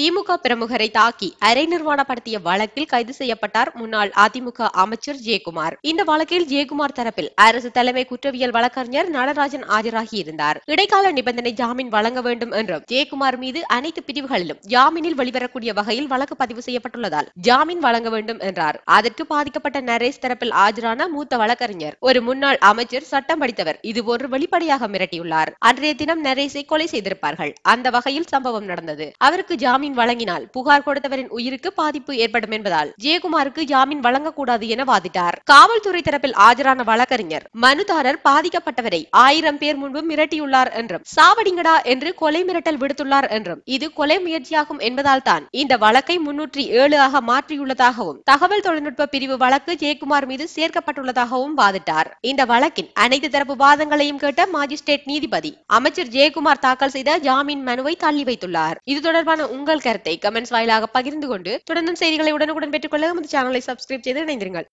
திமுக பிரமுகரை தாக்கி அரை நிர்வாணப்படுத்திய வழக்கில் கைது செய்யப்பட்டார் முன்னாள் அதிமுக அமைச்சர் ஜெயக்குமார் இந்த வழக்கில் ஜெயக்குமார் தரப்பில் அரசு தலைமை குற்றவியல் வழக்கறிஞர் நடராஜன் ஆஜராகி இருந்தார் இடைக்கால நிபந்தனை ஜாமீன் வழங்க வேண்டும் என்றும் ஜெயக்குமார் மீது அனைத்து பிரிவுகளிலும் ஜாமீனில் வெளிவரக்கூடிய வகையில் வழக்கு பதிவு செய்யப்பட்டுள்ளதால் ஜாமீன் வழங்க வேண்டும் என்றார் அதற்கு பாதிக்கப்பட்ட நரேஷ் தரப்பில் ஆஜரான மூத்த வழக்கறிஞர் ஒரு முன்னாள் அமைச்சர் சட்டம் படித்தவர் இதுபோன்று வெளிப்படையாக மிரட்டியுள்ளார் அன்றைய தினம் நரேஷை கொலை செய்திருப்பார்கள் அந்த வகையில் சம்பவம் நடந்தது அவருக்கு ஜாமீன் ஜாமீன் வழங்கினால் புகார் கொடுத்தவரின் உயிருக்கு பாதிப்பு ஏற்படும் என்பதால் ஜெயக்குமாருக்கு ஜாமீன் வழங்கக்கூடாது என வாதிட்டார் காவல்துறை தரப்பில் ஆஜரான வழக்கறிஞர் மனுதாரர் பாதிக்கப்பட்டவரை ஆயிரம் பேர் முன்பு மிரட்டியுள்ளார் என்றும் சாவடிங்கடா என்று கொலை மிரட்டல் விடுத்துள்ளார் என்றும் இது கொலை முயற்சியாகும் என்பதால் தான் இந்த வழக்கை முன்னூற்றி ஏழு ஆக மாற்றியுள்ளதாகவும் தகவல் தொழில்நுட்ப பிரிவு வழக்கு ஜெயக்குமார் மீது சேர்க்கப்பட்டுள்ளதாகவும் வாதிட்டார் இந்த வழக்கின் அனைத்து தரப்பு வாதங்களையும் கேட்ட மாஜிஸ்ட்ரேட் நீதிபதி அமைச்சர் ஜெயக்குமார் தாக்கல் செய்த ஜாமீன் மனுவை தள்ளி வைத்துள்ளார் இது தொடர்பான உங்கள் உங்கள் கருத்தை கமெண்ட்ஸ் வாயிலாக பகிர்ந்து கொண்டு தொடர்ந்தும் செய்திகளை உடனுக்குடன் பெற்றுக்கொள்ள நமது சேனலை சப்ஸ்கிரைப் செய்து இணைந்திருங்கள்